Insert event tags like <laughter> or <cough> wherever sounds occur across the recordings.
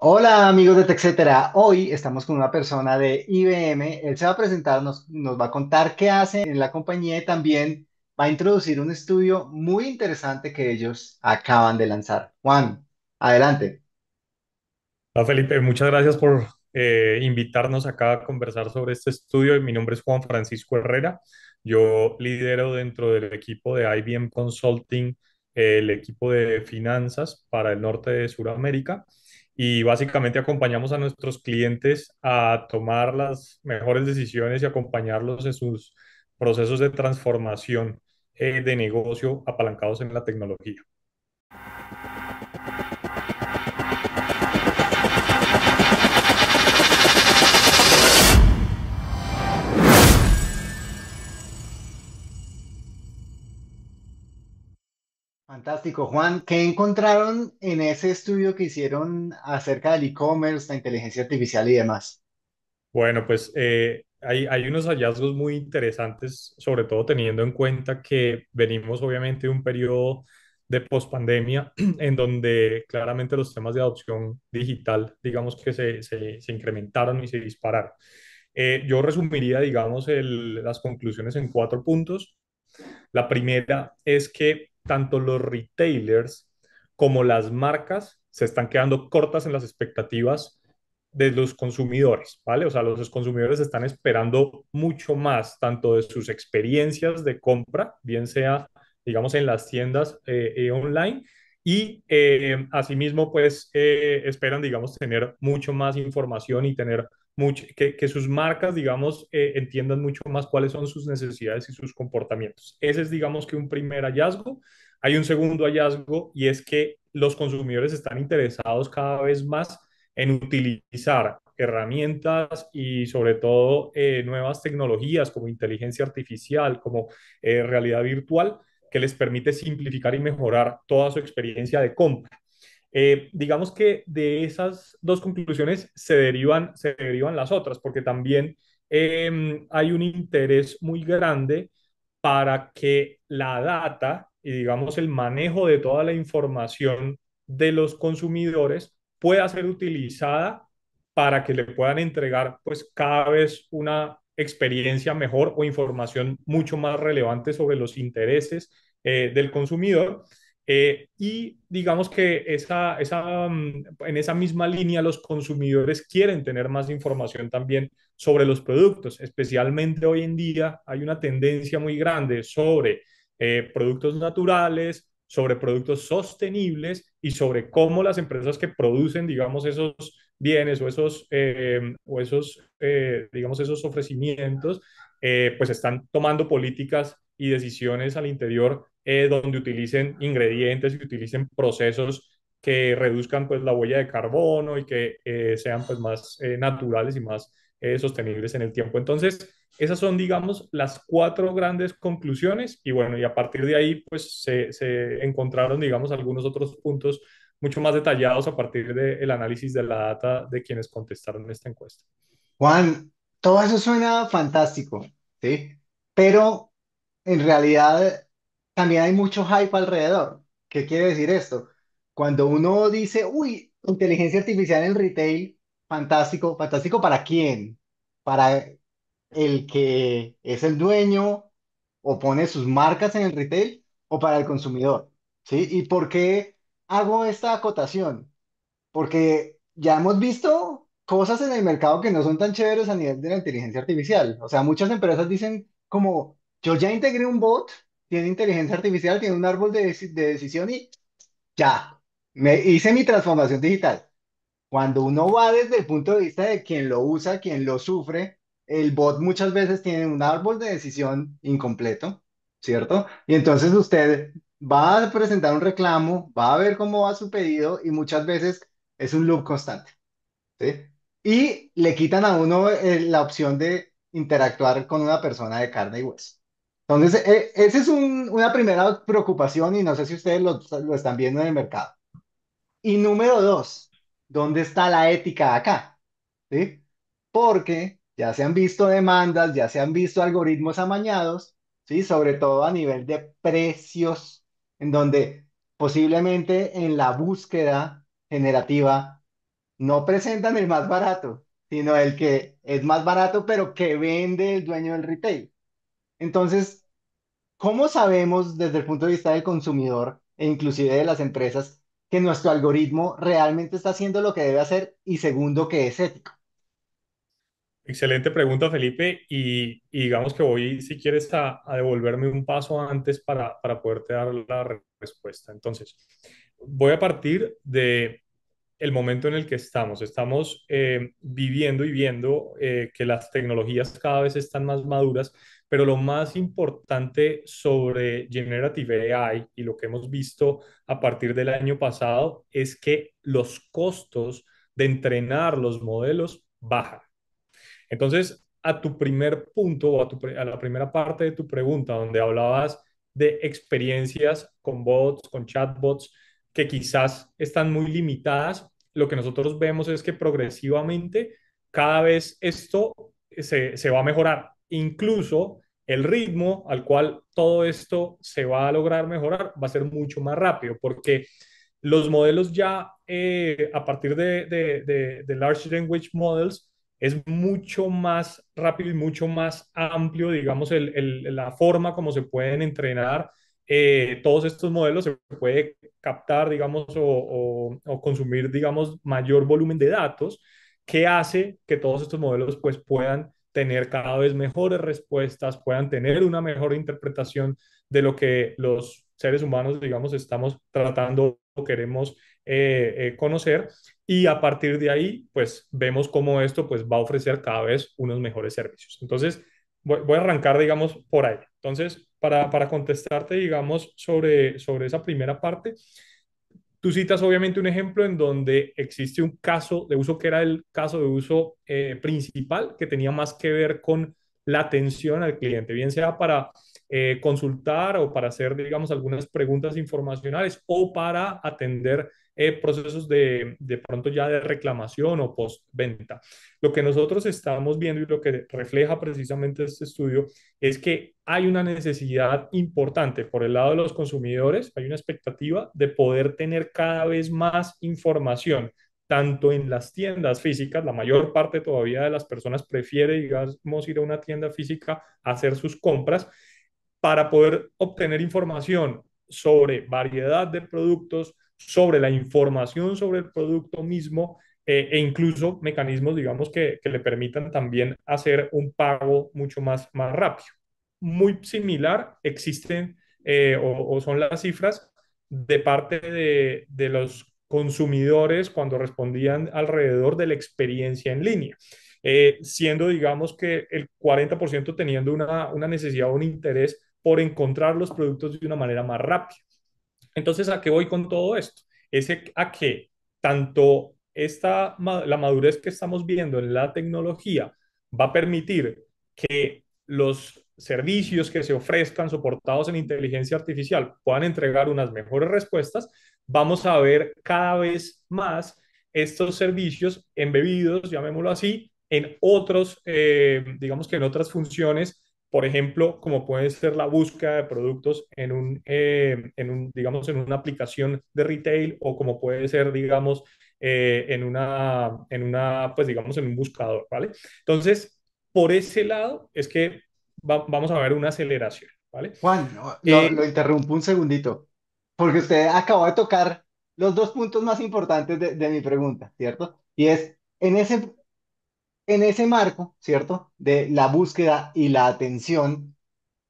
Hola amigos de TechCetera, hoy estamos con una persona de IBM, él se va a presentar, nos, va a contar qué hace en la compañía y también va a introducir un estudio muy interesante que ellos acaban de lanzar. Juan, adelante. Hola Felipe, muchas gracias por eh, invitarnos acá a conversar sobre este estudio. Mi nombre es Juan Francisco Herrera, yo lidero dentro del equipo de IBM Consulting el equipo de finanzas para el norte de Sudamérica y básicamente acompañamos a nuestros clientes a tomar las mejores decisiones y acompañarlos en sus procesos de transformación eh, de negocio apalancados en la tecnología. Fantástico, Juan. ¿Qué encontraron en ese estudio que hicieron acerca del e-commerce, la inteligencia artificial y demás? Bueno, pues eh, hay, unos hallazgos muy interesantes, sobre todo teniendo en cuenta que venimos obviamente de un periodo de pospandemia <clears throat> en donde claramente los temas de adopción digital, digamos que se, incrementaron y se dispararon. Eh, yo resumiría, digamos, las conclusiones en cuatro puntos. La primera es que tanto los retailers como las marcas se están quedando cortas en las expectativas de los consumidores, ¿vale? O sea, los consumidores están esperando mucho más, tanto de sus experiencias de compra, bien sea, digamos, en las tiendas eh, eh, online, y eh, asimismo, pues esperan, digamos, tener mucho más información y tener que, sus marcas, digamos, eh, entiendan mucho más cuáles son sus necesidades y sus comportamientos. Ese es, digamos, que un primer hallazgo. Hay un segundo hallazgo y es que los consumidores están interesados cada vez más en utilizar herramientas y sobre todo eh, nuevas tecnologías como inteligencia artificial, como eh, realidad virtual, que les permite simplificar y mejorar toda su experiencia de compra. Eh, digamos que de esas dos conclusiones se derivan, se derivan las otras, porque también em, hay un interés muy grande para que la data y digamos el manejo de toda la información de los consumidores pueda ser utilizada para que le puedan entregar pues cada vez una experiencia mejor o información mucho más relevante sobre los intereses eh, del consumidor eh, y digamos que esa, mm, en esa misma línea los consumidores quieren tener más información también sobre los productos, especialmente hoy en día hay una tendencia muy grande sobre eh, productos naturales, sobre productos sostenibles y sobre cómo las empresas que producen, digamos, esos bienes o esos, eh, esos digamos, esos ofrecimientos, pues están tomando políticas y decisiones al interior eh, donde utilicen ingredientes y utilicen procesos que reduzcan pues la huella de carbono y que eh, sean pues más eh, naturales y más sostenibles en el tiempo. Entonces, esas son, digamos, las cuatro grandes conclusiones y bueno, y a partir de ahí pues se, encontraron, digamos, algunos otros puntos mucho más detallados a partir del análisis de la data de quienes contestaron esta encuesta. Juan, todo eso suena fantástico, ¿sí? Pero en realidad también hay mucho hype alrededor. ¿Qué quiere decir esto? Cuando uno dice, uy, inteligencia artificial en retail, fantástico, fantástico para quién? Para el que es el dueño o pone sus marcas en el retail o para el consumidor, ¿sí? ¿Y por qué hago esta acotación? Porque ya hemos visto cosas en el mercado que no son tan chéveres a nivel de la inteligencia artificial. O sea, muchas empresas dicen como, yo ya integré un bot tiene inteligencia artificial, tiene un árbol de, decisión y ya, me hice mi transformación digital. Cuando uno va desde el punto de vista de quien lo usa, quien lo sufre, el bot muchas veces tiene un árbol de decisión incompleto, ¿cierto? Y entonces usted va a presentar un reclamo, va a ver cómo va su pedido y muchas veces es un loop constante, Y le quitan a uno eh, la opción de interactuar con una persona de carne y hueso. Entonces, eh, esa es una primera preocupación y no sé si ustedes lo, están viendo en el mercado. Y número dos, ¿dónde está la ética acá? ¿Sí? Porque ya se han visto demandas, ya se han visto algoritmos amañados, ¿sí? Sobre todo a nivel de precios, en donde posiblemente en la búsqueda generativa no presentan el más barato, sino el que es más barato, pero que vende el dueño del retail. Entonces, ¿cómo sabemos desde el punto de vista del consumidor e inclusive de las empresas que nuestro algoritmo realmente está haciendo lo que debe hacer y segundo, que es ético? Excelente pregunta, Felipe. Y, digamos que voy, si quieres, a, devolverme un paso antes para, para poderte dar la respuesta. Entonces, voy a partir de el momento en el que estamos. Estamos eh, viviendo y viendo eh, que las tecnologías cada vez están más maduras, pero lo más importante sobre Generative AI y lo que hemos visto a partir del año pasado es que los costos de entrenar los modelos bajan. Entonces, a tu primer punto o a, tu, a la primera parte de tu pregunta, donde hablabas de experiencias con bots, con chatbots, que quizás están muy limitadas, lo que nosotros vemos es que progresivamente cada vez esto se, va a mejorar. Incluso el ritmo al cual todo esto se va a lograr mejorar va a ser mucho más rápido, porque los modelos ya eh, a partir de, de, Large Language Models es mucho más rápido y mucho más amplio, digamos, la forma como se pueden entrenar eh, todos estos modelos se puede captar, digamos, o, consumir, digamos, mayor volumen de datos que hace que todos estos modelos pues puedan tener cada vez mejores respuestas, puedan tener una mejor interpretación de lo que los seres humanos, digamos, estamos tratando o queremos eh, eh, conocer y a partir de ahí, pues vemos cómo esto pues va a ofrecer cada vez unos mejores servicios. Entonces, voy a arrancar, digamos, por ahí. Entonces, para, contestarte, digamos, sobre, sobre esa primera parte, Tú citas obviamente un ejemplo en donde existe un caso de uso que era el caso de uso eh, principal, que tenía más que ver con la atención al cliente, bien sea para eh, consultar o para hacer, digamos, algunas preguntas informacionales o para atender eh, procesos de, pronto ya de reclamación o postventa. Lo que nosotros estamos viendo y lo que refleja precisamente este estudio es que hay una necesidad importante por el lado de los consumidores, hay una expectativa de poder tener cada vez más información tanto en las tiendas físicas, la mayor parte todavía de las personas prefiere, digamos, ir a una tienda física a hacer sus compras para poder obtener información sobre variedad de productos, sobre la información sobre el producto mismo eh, e incluso mecanismos, digamos, que, le permitan también hacer un pago mucho más, más rápido. Muy similar existen eh, o, son las cifras de parte de, los consumidores cuando respondían alrededor de la experiencia en línea. Eh, siendo, digamos, que el 40% teniendo una, una necesidad o un interés por encontrar los productos de una manera más rápida. Entonces, ¿a qué voy con todo esto? Es a que tanto esta, la madurez que estamos viendo en la tecnología va a permitir que los servicios que se ofrezcan soportados en inteligencia artificial puedan entregar unas mejores respuestas, vamos a ver cada vez más estos servicios embebidos, llamémoslo así, en otros, eh, digamos que en otras funciones por ejemplo, como puede ser la búsqueda de productos en un, eh, en un digamos, en una aplicación de retail o como puede ser, digamos, eh, en una, en una, pues digamos, en un buscador, ¿vale? Entonces, por ese lado es que vamos a ver una aceleración, ¿vale? Juan, eh, lo, interrumpo un segundito, porque usted acabó de tocar los dos puntos más importantes de mi pregunta, ¿cierto? Y es, en ese, en ese marco, ¿cierto? De la búsqueda y la atención,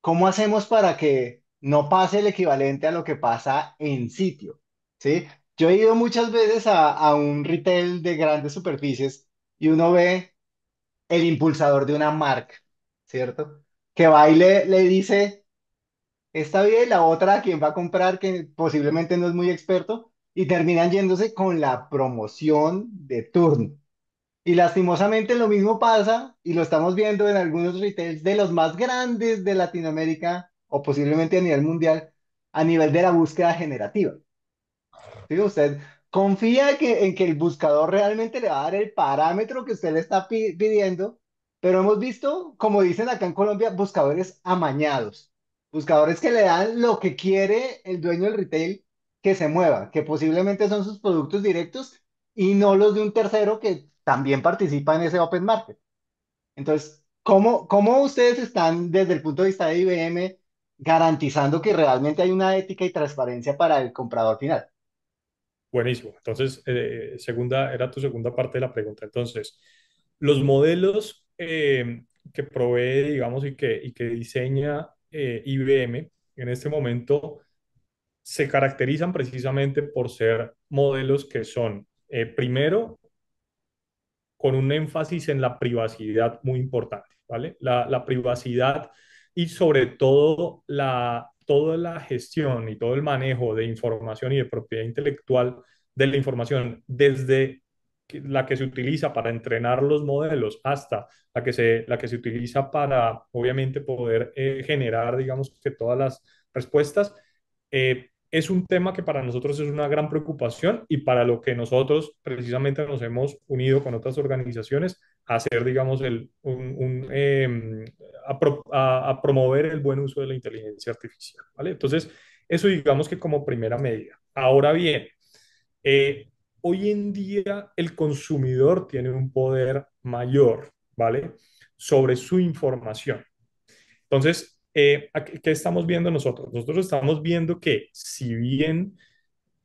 ¿cómo hacemos para que no pase el equivalente a lo que pasa en sitio? ¿Sí? Yo he ido muchas veces a, un retail de grandes superficies y uno ve el impulsador de una marca, ¿cierto? Que va y le, le dice, está bien, la otra a quien va a comprar, que posiblemente no es muy experto, y terminan yéndose con la promoción de turno. Y lastimosamente lo mismo pasa y lo estamos viendo en algunos retails de los más grandes de Latinoamérica o posiblemente a nivel mundial a nivel de la búsqueda generativa. ¿Sí? Usted confía que, en que el buscador realmente le va a dar el parámetro que usted le está pidiendo, pero hemos visto, como dicen acá en Colombia, buscadores amañados, buscadores que le dan lo que quiere el dueño del retail que se mueva, que posiblemente son sus productos directos y no los de un tercero que también participa en ese open market. Entonces, ¿cómo, cómo ustedes están desde el punto de vista de IBM garantizando que realmente hay una ética y transparencia para el comprador final? Buenísimo. Entonces, eh, segunda, era tu segunda parte de la pregunta. Entonces, los modelos eh, que provee, digamos, y que, y que diseña eh, IBM en este momento se caracterizan precisamente por ser modelos que son, primero, con un énfasis en la privacidad muy importante, ¿vale? La, privacidad y sobre todo la, toda la gestión y todo el manejo de información y de propiedad intelectual de la información desde la que se utiliza para entrenar los modelos hasta la que se, la que se utiliza para, obviamente, poder eh, generar, digamos, que todas las respuestas, eh, es un tema que para nosotros es una gran preocupación y para lo que nosotros precisamente nos hemos unido con otras organizaciones a hacer, digamos, el, em, a, promover el buen uso de la inteligencia artificial. ¿vale? Entonces, eso digamos que como primera medida. Ahora bien, eh, hoy en día el consumidor tiene un poder mayor, ¿vale? Sobre su información. Entonces, eh, ¿qué estamos viendo nosotros? Nosotros estamos viendo que si bien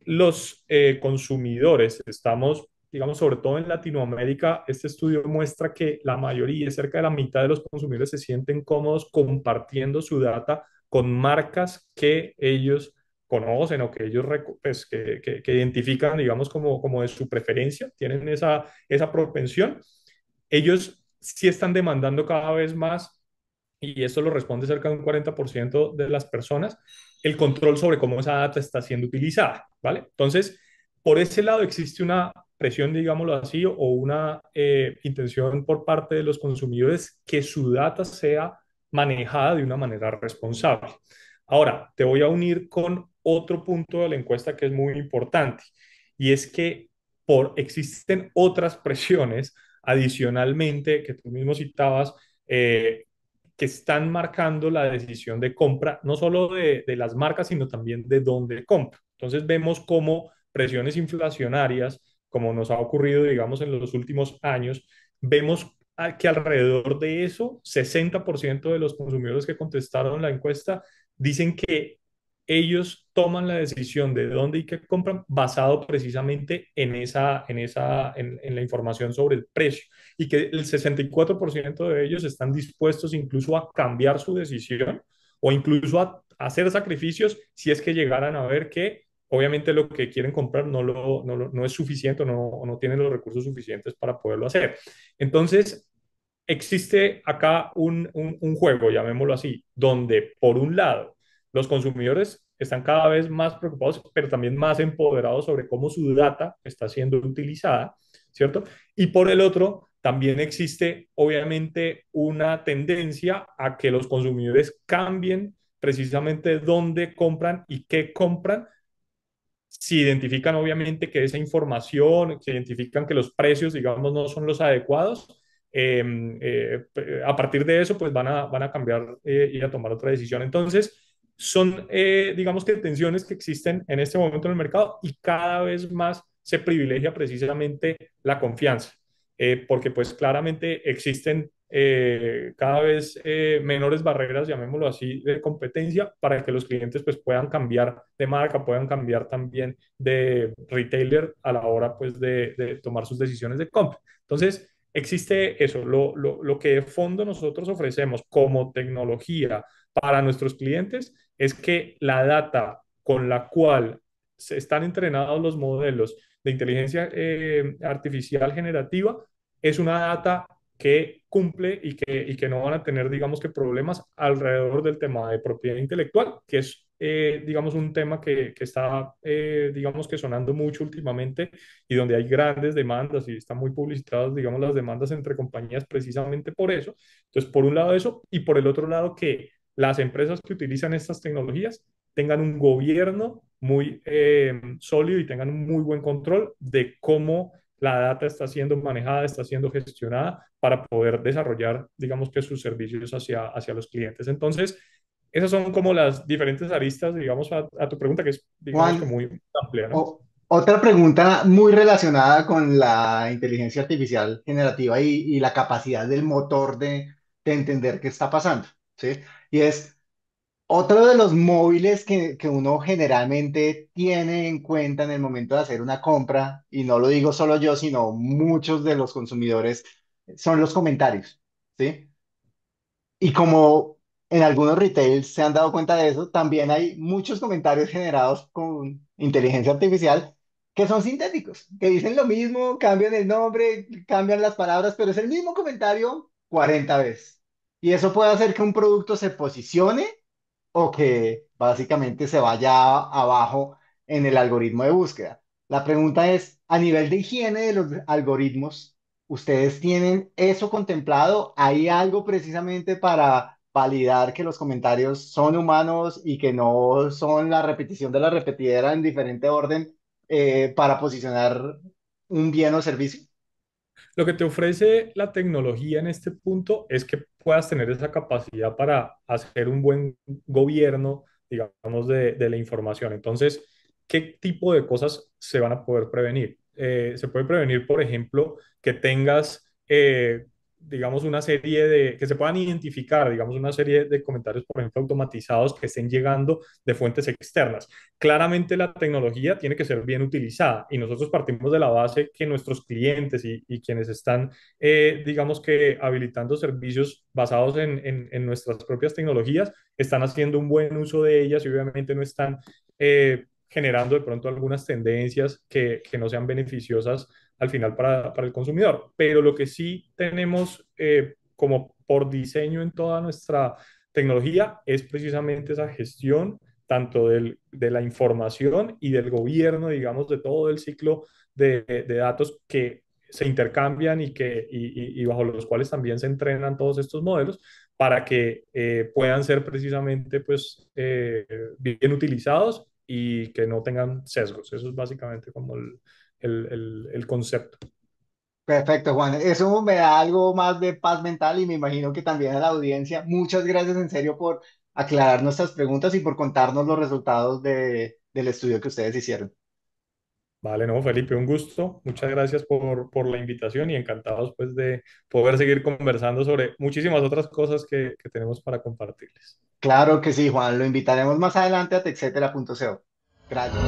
los eh, consumidores estamos, digamos, sobre todo en Latinoamérica, este estudio muestra que la mayoría, cerca de la mitad de los consumidores se sienten cómodos compartiendo su data con marcas que ellos conocen o que ellos pues, que, que, identifican, digamos, como, como de su preferencia, tienen esa, esa propensión, ellos sí están demandando cada vez más y esto lo responde cerca de un 40% de las personas, el control sobre cómo esa data está siendo utilizada, ¿vale? Entonces, por ese lado existe una presión, digámoslo así, o una eh, intención por parte de los consumidores que su data sea manejada de una manera responsable. Ahora, te voy a unir con otro punto de la encuesta que es muy importante, y es que por, existen otras presiones adicionalmente que tú mismo citabas, eh, que están marcando la decisión de compra, no solo de, las marcas, sino también de dónde compra. Entonces vemos cómo presiones inflacionarias, como nos ha ocurrido, digamos, en los últimos años, vemos que alrededor de eso, 60% de los consumidores que contestaron la encuesta dicen que ellos toman la decisión de dónde y qué compran basado precisamente en, esa, en, esa, en, la información sobre el precio y que el 64% de ellos están dispuestos incluso a cambiar su decisión o incluso a, hacer sacrificios si es que llegaran a ver que obviamente lo que quieren comprar no, no, es suficiente o no, tienen los recursos suficientes para poderlo hacer. Entonces, existe acá un, un juego, llamémoslo así, donde por un lado los consumidores están cada vez más preocupados, pero también más empoderados sobre cómo su data está siendo utilizada, ¿cierto? Y por el otro, también existe obviamente una tendencia a que los consumidores cambien precisamente dónde compran y qué compran. Si identifican obviamente que esa información, si identifican que los precios, digamos, no son los adecuados, em, eh, a partir de eso, pues van a, van a cambiar eh, y a tomar otra decisión. Entonces, son, eh, digamos que, tensiones que existen en este momento en el mercado y cada vez más se privilegia precisamente la confianza, eh, porque pues claramente existen eh, cada vez menores barreras, llamémoslo así, de competencia para que los clientes pues puedan cambiar de marca, puedan cambiar también de retailer a la hora pues de, de tomar sus decisiones de compra. Entonces, existe eso, lo, lo, lo que de fondo nosotros ofrecemos como tecnología para nuestros clientes es que la data con la cual se están entrenados los modelos de inteligencia eh, artificial generativa es una data que cumple y que, que no van a tener, digamos que, problemas alrededor del tema de propiedad intelectual, que es, eh, digamos, un tema que, está, eh, digamos que, sonando mucho últimamente y donde hay grandes demandas y están muy publicitadas, digamos, las demandas entre compañías precisamente por eso. Entonces, por un lado eso y por el otro lado que las empresas que utilizan estas tecnologías tengan un gobierno muy eh, sólido y tengan un muy buen control de cómo la data está siendo manejada, está siendo gestionada para poder desarrollar, digamos que sus servicios hacia, hacia los clientes. Entonces, esas son como las diferentes aristas, digamos, a, tu pregunta, que es, digamos, muy amplia. otra pregunta muy relacionada con la inteligencia artificial generativa y, la capacidad del motor de, de entender qué está pasando. ¿sí? Y es otro de los móviles que, uno generalmente tiene en cuenta en el momento de hacer una compra, y no lo digo solo yo, sino muchos de los consumidores, son los comentarios, ¿sí? Y como en algunos retail se han dado cuenta de eso, también hay muchos comentarios generados con inteligencia artificial que son sintéticos, que dicen lo mismo, cambian el nombre, cambian las palabras, pero es el mismo comentario 40 veces. Y eso puede hacer que un producto se posicione o que básicamente se vaya abajo en el algoritmo de búsqueda. La pregunta es, a nivel de higiene de los algoritmos, ¿ustedes tienen eso contemplado? ¿Hay algo precisamente para validar que los comentarios son humanos y que no son la repetición de la repetidera en diferente orden eh, para posicionar un bien o servicio? Lo que te ofrece la tecnología en este punto es que puedas tener esa capacidad para hacer un buen gobierno, digamos, de, la información. Entonces, ¿qué tipo de cosas se van a poder prevenir? Eh, se puede prevenir, por ejemplo, que tengas eh, digamos, una serie de, que se puedan identificar, digamos, una serie de comentarios, por ejemplo, automatizados que estén llegando de fuentes externas. Claramente la tecnología tiene que ser bien utilizada y nosotros partimos de la base que nuestros clientes y, y quienes están, eh, digamos que, habilitando servicios basados en, en, en, nuestras propias tecnologías, están haciendo un buen uso de ellas y obviamente no están... Eh, generando de pronto algunas tendencias que, que no sean beneficiosas al final para, el consumidor. Pero lo que sí tenemos eh, como por diseño en toda nuestra tecnología es precisamente esa gestión tanto de la información y del gobierno, digamos, de todo el ciclo de, datos que se intercambian y, que, bajo los cuales también se entrenan todos estos modelos para que eh, puedan ser precisamente pues, eh, bien utilizados y que no tengan sesgos. Eso es básicamente como el, el, concepto. Perfecto, Juan. Eso me da algo más de paz mental y me imagino que también a la audiencia. Muchas gracias en serio por aclarar nuestras preguntas y por contarnos los resultados del estudio que ustedes hicieron. Vale, no, Felipe, un gusto. Muchas gracias por, por, la invitación y encantados pues de poder seguir conversando sobre muchísimas otras cosas que, que tenemos para compartirles. Claro que sí, Juan. Lo invitaremos más adelante a texetera.co. Gracias.